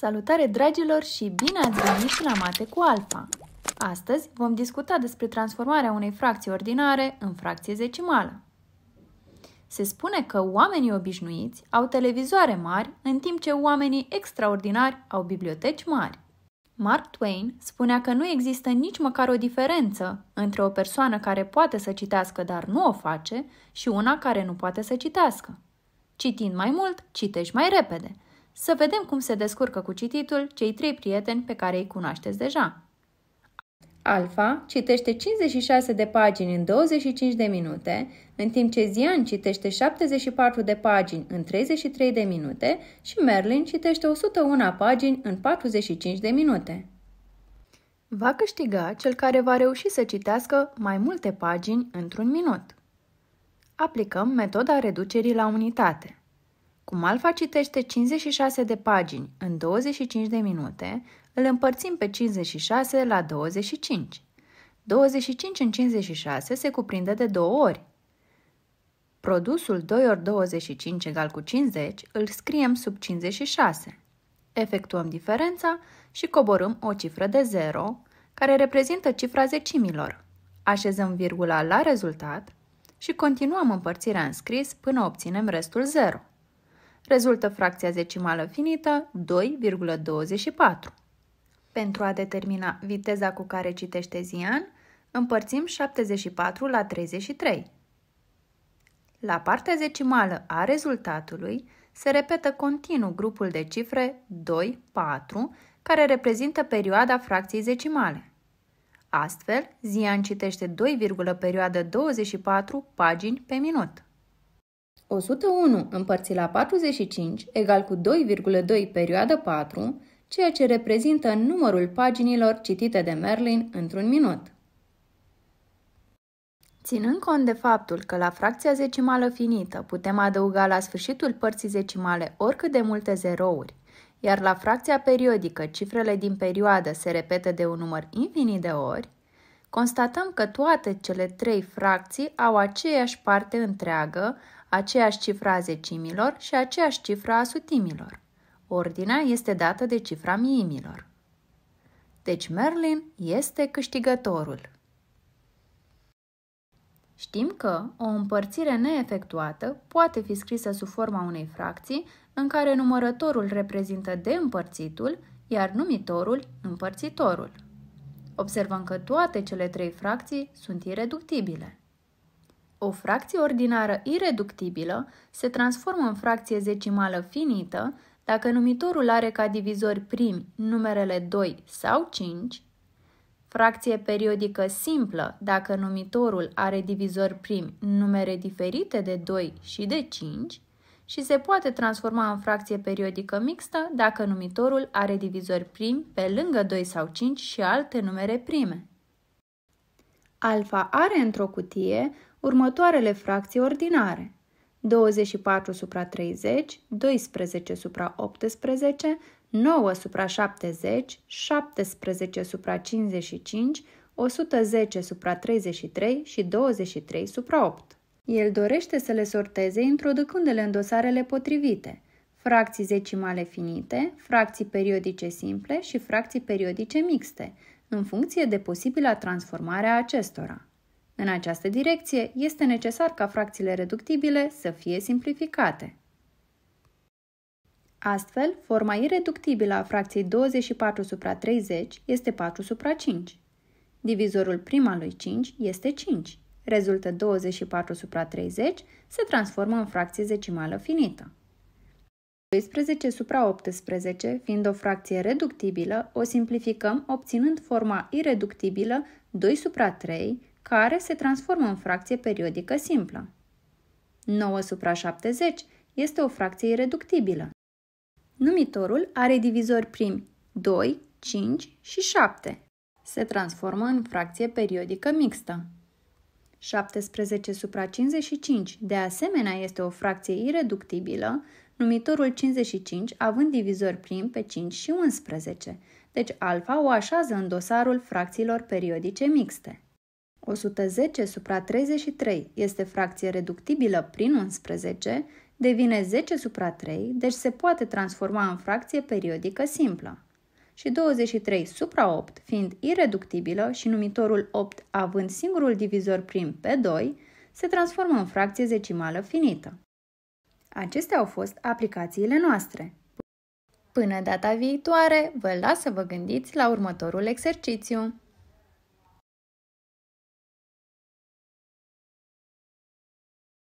Salutare dragilor și bine ați venit la Mate cu Alfa! Astăzi vom discuta despre transformarea unei fracții ordinare în fracție zecimală. Se spune că oamenii obișnuiți au televizoare mari, în timp ce oamenii extraordinari au biblioteci mari. Mark Twain spunea că nu există nici măcar o diferență între o persoană care poate să citească, dar nu o face, și una care nu poate să citească. Citind mai mult, citești mai repede – să vedem cum se descurcă cu cititul cei trei prieteni pe care îi cunoașteți deja. Alfa citește 56 de pagini în 25 de minute, în timp ce Zian citește 74 de pagini în 33 de minute și Merlin citește 101 pagini în 45 de minute. Va câștiga cel care va reuși să citească mai multe pagini într-un minut. Aplicăm metoda reducerii la unitate. Cum Alfa citește 56 de pagini în 25 de minute, îl împărțim pe 56 la 25. 25 în 56 se cuprinde de două ori. Produsul 2 ori 25 egal cu 50 îl scriem sub 56. Efectuăm diferența și coborâm o cifră de 0, care reprezintă cifra zecimilor. Așezăm virgula la rezultat și continuăm împărțirea în scris până obținem restul 0. Rezultă fracția decimală finită 2,24. Pentru a determina viteza cu care citește Zian, împărțim 74 la 33. La partea decimală a rezultatului se repetă continuu grupul de cifre 2, 4, care reprezintă perioada fracției decimale. Astfel, Zian citește 2, perioadă 24 pagini pe minut. 101 împărțit la 45 egal cu 2,2 perioadă 4, ceea ce reprezintă numărul paginilor citite de Merlin într-un minut. Ținând cont de faptul că la fracția zecimală finită putem adăuga la sfârșitul părții zecimale oricât de multe zerouri, iar la fracția periodică cifrele din perioadă se repetă de un număr infinit de ori, constatăm că toate cele trei fracții au aceeași parte întreagă, aceeași cifra a zecimilor și aceeași cifra a sutimilor. Ordinea este dată de cifra miimilor. Deci Merlin este câștigătorul. Știm că o împărțire neefectuată poate fi scrisă sub forma unei fracții în care numărătorul reprezintă de împărțitul, iar numitorul împărțitorul. Observăm că toate cele trei fracții sunt ireductibile. O fracție ordinară ireductibilă se transformă în fracție zecimală finită dacă numitorul are ca divizori primi numerele 2 sau 5, fracție periodică simplă dacă numitorul are divizori primi numere diferite de 2 și de 5 și se poate transforma în fracție periodică mixtă dacă numitorul are divizori primi pe lângă 2 sau 5 și alte numere prime. Alfa are într-o cutie următoarele fracții ordinare. 24 supra 30, 12 supra 18, 9 supra 70, 17 supra 55, 110 supra 33 și 23 supra 8. El dorește să le sorteze introducându-le în dosarele potrivite, fracții zecimale finite, fracții periodice simple și fracții periodice mixte, în funcție de posibila transformare a acestora. În această direcție, este necesar ca fracțiile reductibile să fie simplificate. Astfel, forma ireductibilă a fracției 24 supra 30 este 4 supra 5. Divizorul al lui 5 este 5. Rezultă 24 supra 30, se transformă în fracție zecimală finită. 12 supra 18, fiind o fracție reductibilă, o simplificăm obținând forma ireductibilă 2 supra 3, care se transformă în fracție periodică simplă. 9 supra 70 este o fracție ireductibilă. Numitorul are divizori primi 2, 5 și 7. Se transformă în fracție periodică mixtă. 17 supra 55, de asemenea, este o fracție ireductibilă, numitorul 55 având divizori prim pe 5 și 11, deci alfa o așează în dosarul fracțiilor periodice mixte. 110 supra 33 este fracție reductibilă prin 11, devine 10 supra 3, deci se poate transforma în fracție periodică simplă. Și 23 supra 8, fiind ireductibilă și numitorul 8 având singurul divizor prim pe 2, se transformă în fracție zecimală finită. Acestea au fost aplicațiile noastre. Până data viitoare, vă las să vă gândiți la următorul exercițiu.